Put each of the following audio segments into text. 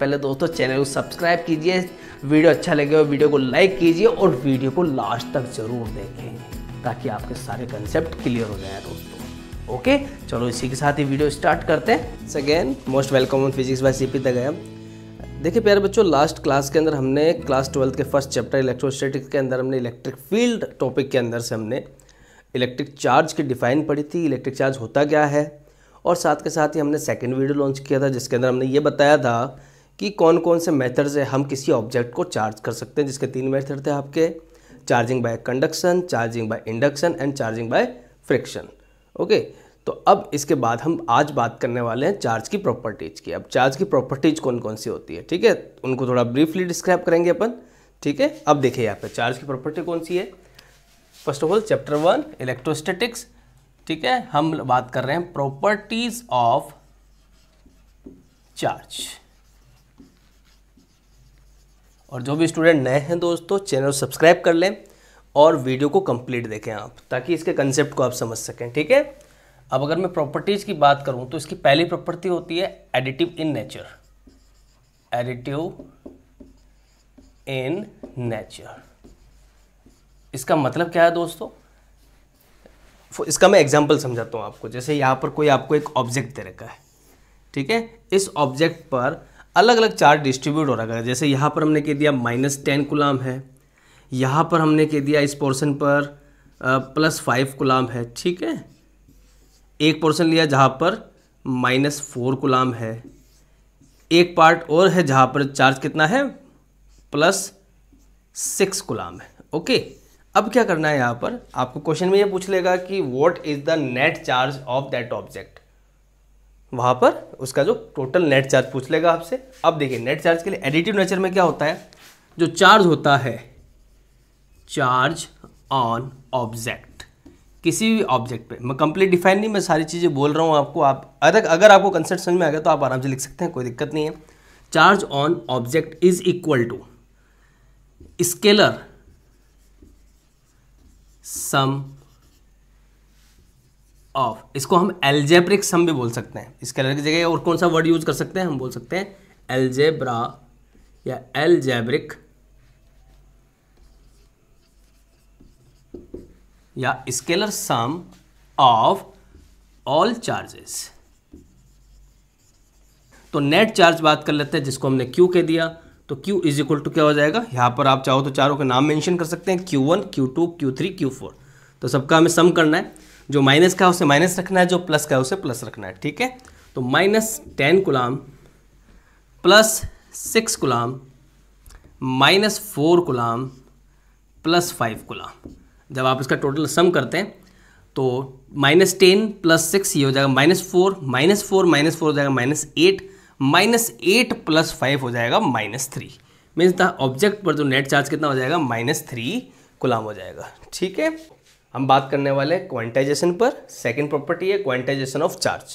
पहले दोस्तों चैनल को सब्सक्राइब कीजिए वीडियो अच्छा लगे हो वीडियो को लाइक कीजिए और वीडियो को लास्ट तक ज़रूर देखें ताकि आपके सारे कंसेप्ट क्लियर हो जाए दोस्तों ओके चलो इसी के साथ ही वीडियो स्टार्ट करते हैं again most welcome on physics by C P देखिए प्यारे बच्चों लास्ट क्लास के अंदर हमने क्लास ट्वेल्थ के फर्स्ट चैप्टर इलेक्ट्रोस्टैटिक्स के अंदर हमने इलेक्ट्रिक फील्ड टॉपिक के अंदर से हमने इलेक्ट्रिक चार्ज की डिफाइन पढ़ी थी इलेक्ट्रिक चार्ज होता क्या है और साथ के साथ ही हमने सेकेंड वीडियो लॉन्च किया था जिसके अंदर हमने ये बताया था कि कौन कौन से मेथड्स है हम किसी ऑब्जेक्ट को चार्ज कर सकते हैं जिसके तीन मेथड थे आपके charging by conduction charging by induction and charging by friction okay तो अब इसके बाद हम आज बात करने वाले हैं चार्ज की प्रॉपर्टीज़ की अब चार्ज की प्रॉपर्टीज़ कौन कौन सी होती है ठीक है उनको थोड़ा ब्रीफली डिस्क्राइब करेंगे अपन ठीक है अब देखिए यहाँ पे चार्ज की प्रॉपर्टी कौन सी है first of all chapter one electrostatics ठीक है हम बात कर रहे हैं प्रॉपर्टीज ऑफ चार्ज और जो भी स्टूडेंट नए हैं दोस्तों चैनल सब्सक्राइब कर लें और वीडियो को कंप्लीट देखें आप ताकि इसके कंसेप्ट को आप समझ सकें ठीक है अब अगर मैं प्रॉपर्टीज़ की बात करूं तो इसकी पहली प्रॉपर्टी होती है additive in nature additive in nature इसका मतलब क्या है दोस्तों इसका मैं एग्जाम्पल समझाता हूँ आपको जैसे यहाँ पर कोई आपको एक ऑब्जेक्ट दे रखा है ठीक है इस ऑब्जेक्ट पर अलग अलग चार्ज डिस्ट्रीब्यूट हो रहा है जैसे यहाँ पर हमने कह दिया माइनस टेन गुलाम है यहाँ पर हमने कह दिया इस पोर्शन पर प्लस फाइव गुलाम है ठीक है एक पोर्शन लिया जहाँ पर माइनस फोर गुलाम है एक पार्ट और है जहाँ पर चार्ज कितना है प्लस सिक्स गुलाम है ओके अब क्या करना है यहाँ पर आपको क्वेश्चन में ये पूछ लेगा कि what is the net charge of that object वहाँ पर उसका जो टोटल नेट चार्ज पूछ लेगा आपसे अब देखिए नेट चार्ज के लिए एडिटिव नेचर में क्या होता है जो चार्ज होता है चार्ज ऑन ऑब्जेक्ट किसी भी ऑब्जेक्ट पे मैं कंप्लीट डिफाइन नहीं मैं सारी चीज़ें बोल रहा हूँ आपको आप अगर अगर आपको कंसेप्ट समझ में आ गया तो आप आराम से लिख सकते हैं कोई दिक्कत नहीं है charge on object is equal to scalar sum of इसको हम एल्जेब्रिक सम भी बोल सकते हैं इसके अलग जगह और कौन सा वर्ड यूज कर सकते हैं हम बोल सकते हैं एल्जेब्रा या एल्जेब्रिक या scalar sum of all charges तो नेट चार्ज बात कर लेते हैं जिसको हमने क्यू कह दिया तो क्यू इज इक्वल टू क्या हो जाएगा यहां पर आप चाहो तो चारों के नाम मेंशन कर सकते हैं Q one Q two Q three Q four तो सबका हमें सम करना है जो माइनस का है उसे माइनस रखना है जो प्लस का है उसे प्लस रखना है ठीक है तो minus ten coulomb plus six coulomb minus four coulomb plus five coulomb जब आप इसका टोटल सम करते हैं तो माइनस टेन प्लस सिक्स ये हो जाएगा minus four minus four minus four हो जाएगा minus eight minus eight plus five हो जाएगा minus three means the object पर जो नेट चार्ज कितना हो जाएगा माइनस थ्री गुलाम हो जाएगा ठीक है हम बात करने वाले हैं क्वांटाइजेशन पर सेकेंड प्रॉपर्टी है क्वांटाइजेशन ऑफ चार्ज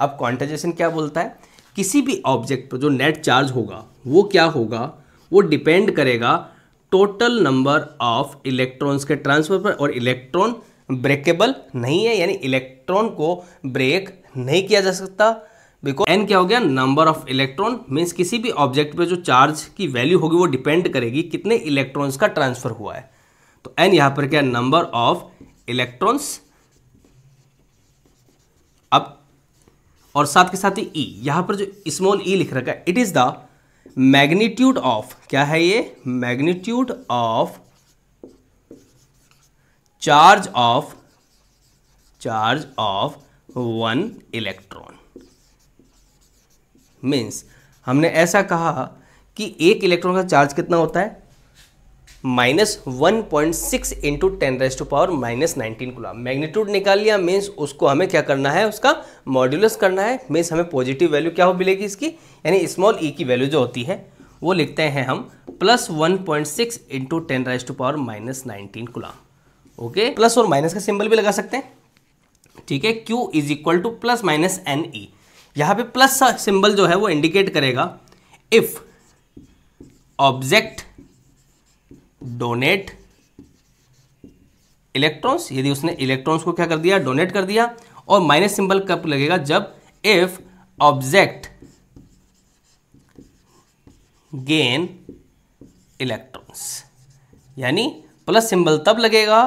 अब क्वांटाइजेशन क्या बोलता है किसी भी ऑब्जेक्ट पर जो नेट चार्ज होगा वो क्या होगा वो डिपेंड करेगा टोटल नंबर ऑफ इलेक्ट्रॉन्स के ट्रांसफर पर और इलेक्ट्रॉन ब्रेकेबल नहीं है यानी इलेक्ट्रॉन को ब्रेक नहीं किया जा सकता बिकॉज एन क्या हो गया नंबर ऑफ इलेक्ट्रॉन मीन्स किसी भी ऑब्जेक्ट पे जो चार्ज की वैल्यू होगी वो डिपेंड करेगी कितने इलेक्ट्रॉन्स का ट्रांसफर हुआ है तो एन यहाँ पर क्या नंबर ऑफ इलेक्ट्रॉन्स अब और साथ के साथ ही ई e, यहां पर जो स्मॉल ई e लिख रखा है it is the magnitude of क्या है ये magnitude of charge of charge of one electron means हमने ऐसा कहा कि एक इलेक्ट्रॉन का चार्ज कितना होता है minus one point six into ten raise to power minus nineteen coulomb magnitude निकाल लिया मीन्स उसको हमें क्या करना है उसका मॉड्यूलस करना है मीन्स हमें पॉजिटिव वैल्यू क्या हो मिलेगी इसकी यानी स्मॉल ई e की वैल्यू जो होती है वो लिखते हैं हम plus one point six into ten raise to power minus nineteen coulomb okay plus और माइनस का सिंबल भी लगा सकते हैं ठीक है Q is equal to plus minus n e यहाँ पे प्लस सिंबल जो है वो इंडिकेट करेगा इफ ऑब्जेक्ट डोनेट इलेक्ट्रॉन्स यदि उसने इलेक्ट्रॉन्स को क्या कर दिया डोनेट कर दिया और माइनस सिंबल कब लगेगा जब इफ ऑब्जेक्ट गेन इलेक्ट्रॉन्स यानी प्लस सिंबल तब लगेगा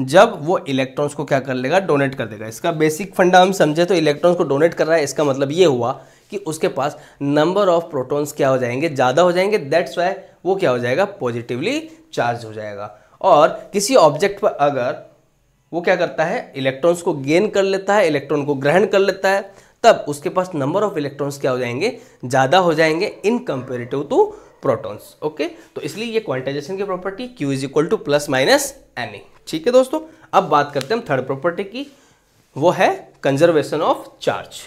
जब वो इलेक्ट्रॉन्स को क्या कर लेगा डोनेट कर देगा इसका बेसिक फंडा हम समझे तो इलेक्ट्रॉन्स को डोनेट कर रहा है इसका मतलब ये हुआ कि उसके पास नंबर ऑफ प्रोटॉन्स क्या हो जाएंगे ज़्यादा हो जाएंगे दैट्स वाई वो क्या हो जाएगा पॉजिटिवली चार्ज हो जाएगा और किसी ऑब्जेक्ट पर अगर वो क्या करता है इलेक्ट्रॉन्स को गेन कर लेता है इलेक्ट्रॉन को ग्रहण कर लेता है तब उसके पास नंबर ऑफ इलेक्ट्रॉन्स क्या हो जाएंगे ज़्यादा हो जाएंगे in comparative to protons okay तो इसलिए ये क्वांटाइजेशन की property Q is equal to plus minus n ठीक है दोस्तों अब बात करते हैं हम थर्ड प्रॉपर्टी की वो है conservation of charge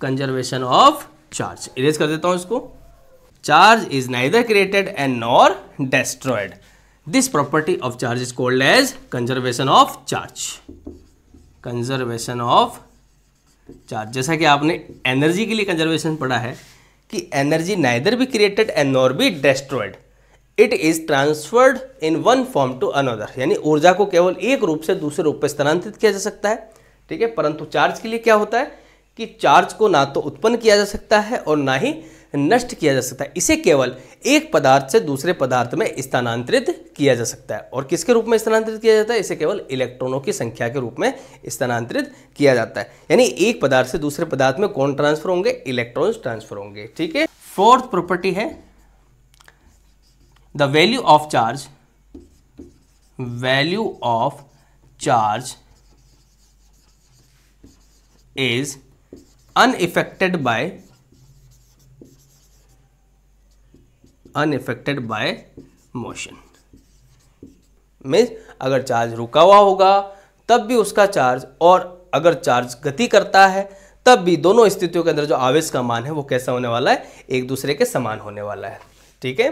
conservation of charge erase कर देता हूं इसको charge is neither created and nor destroyed this property of charge is called as conservation of charge conservation of charge जैसा कि आपने एनर्जी के लिए कंजर्वेशन पढ़ा है कि energy neither be created and nor be destroyed it is transferred in one form to another यानी ऊर्जा को केवल एक रूप से दूसरे रूप पर स्थानांतरित किया जा सकता है ठीक है परंतु चार्ज के लिए क्या होता है कि चार्ज को ना तो उत्पन्न किया जा सकता है और ना ही नष्ट किया जा सकता है इसे केवल एक पदार्थ से दूसरे पदार्थ में स्थानांतरित किया जा सकता है और किसके रूप में स्थानांतरित किया जाता है इसे केवल इलेक्ट्रॉनों की संख्या के रूप में स्थानांतरित किया जाता है यानी एक पदार्थ से दूसरे पदार्थ में कौन ट्रांसफर होंगे इलेक्ट्रॉन ट्रांसफर होंगे ठीक है फोर्थ प्रॉपर्टी है the value of charge value of charge is unaffected by unaffected by motion means अगर चार्ज रुका हुआ होगा तब भी उसका चार्ज और अगर चार्ज गति करता है तब भी दोनों स्थितियों के अंदर जो आवेश का मान है वो कैसा होने वाला है एक दूसरे के समान होने वाला है ठीक है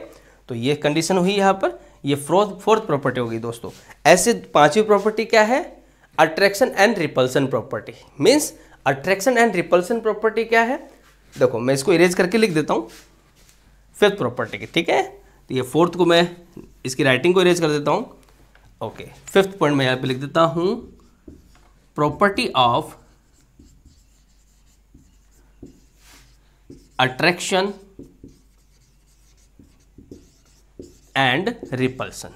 तो ये कंडीशन हुई यहाँ पर ये फोर्थ फोर्थ प्रॉपर्टी होगी दोस्तों ऐसे पांचवी प्रॉपर्टी क्या है attraction and repulsion property means attraction and repulsion property क्या है देखो मैं इसको इरेज करके लिख देता हूँ फिफ्थ प्रॉपर्टी की ठीक है तो ये फोर्थ को मैं इसकी राइटिंग को इरेज कर देता हूँ ओके फिफ्थ पॉइंट मैं यहाँ पे लिख देता हूँ property of attraction and repulsion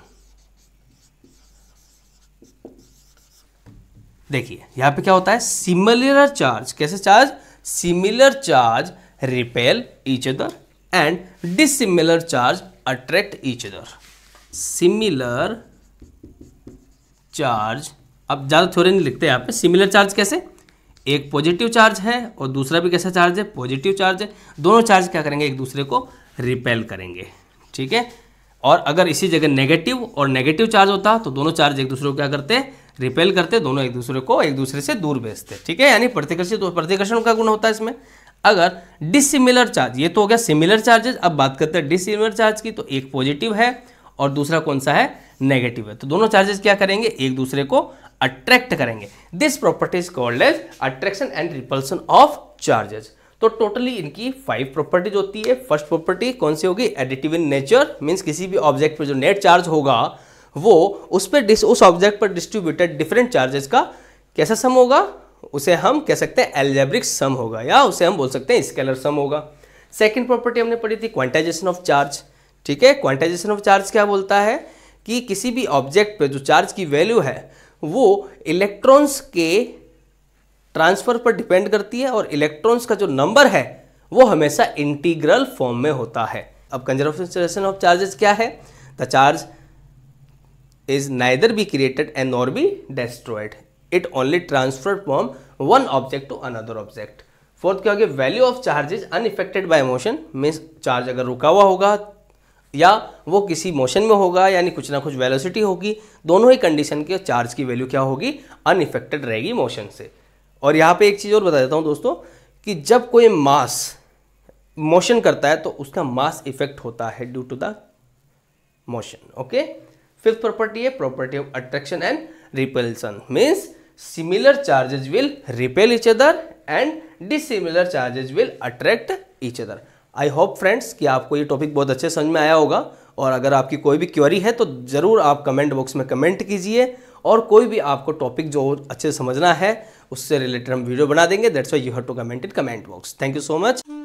देखिए यहां पे क्या होता है सिमिलर चार्ज कैसे charge similar charge repel each other and dissimilar charge attract each other similar charge अब ज़्यादा थोड़े नहीं लिखते यहां पे सिमिलर चार्ज कैसे एक पॉजिटिव चार्ज है और दूसरा भी कैसा चार्ज है पॉजिटिव चार्ज है दोनों चार्ज क्या करेंगे एक दूसरे को रिपेल करेंगे ठीक है और अगर इसी जगह नेगेटिव और नेगेटिव चार्ज होता तो दोनों चार्ज एक दूसरे को क्या करते रिपेल करते दोनों एक दूसरे को एक दूसरे से दूर भेजते ठीक है यानी प्रतिकर्षित तो प्रतिकर्षण का गुण होता है इसमें अगर डिसिमिलर चार्ज ये तो हो गया सिमिलर चार्जेस अब बात करते हैं डिसिमिलर चार्ज की तो एक पॉजिटिव है और दूसरा कौन सा है नेगेटिव है तो दोनों चार्जेस क्या करेंगे एक दूसरे को अट्रैक्ट करेंगे this properties called as attraction and repulsion of charges तो टोटली इनकी फाइव प्रॉपर्टीज होती है फर्स्ट प्रॉपर्टी कौन सी होगी एडिटिव इन नेचर मीन्स किसी भी ऑब्जेक्ट पर जो नेट चार्ज होगा वो उस पर उस ऑब्जेक्ट पर डिस्ट्रीब्यूटेड डिफरेंट चार्जेस का कैसा सम होगा उसे हम कह सकते हैं एल्जेब्रिक सम होगा या उसे हम बोल सकते हैं स्केलर सम होगा सेकेंड प्रॉपर्टी हमने पढ़ी थी क्वांटाइजेशन ऑफ चार्ज ठीक है क्वांटाइजेशन ऑफ चार्ज क्या बोलता है कि किसी भी ऑब्जेक्ट पर जो चार्ज की वैल्यू है वो इलेक्ट्रॉन्स के ट्रांसफर पर डिपेंड करती है और इलेक्ट्रॉन्स का जो नंबर है वो हमेशा इंटीग्रल फॉर्म में होता है अब कंजर्वेशन ऑफ चार्जेस क्या है the charge is neither be created and nor be destroyed it only transfer from one object to another object fourth क्या गया value of charges unaffected by motion means charge अगर रुका हुआ होगा या वो किसी मोशन में होगा यानी कुछ ना कुछ वेलोसिटी होगी दोनों ही कंडीशन के चार्ज की वैल्यू क्या होगी अनइफेक्टेड रहेगी मोशन से और यहाँ पे एक चीज़ और बता देता हूँ दोस्तों कि जब कोई मास मोशन करता है तो उसका मास इफेक्ट होता है due to the motion okay fifth property है property of attraction and repulsion means similar charges will repel each other and dissimilar charges will attract each other I hope friends कि आपको ये टॉपिक बहुत अच्छे समझ में आया होगा और अगर आपकी कोई भी क्वेरी है तो ज़रूर आप कमेंट बॉक्स में कमेंट कीजिए और कोई भी आपको टॉपिक जो अच्छे समझना है उससे रिलेटेड हम वीडियो बना देंगे that's why you have to comment in comment box thank you so much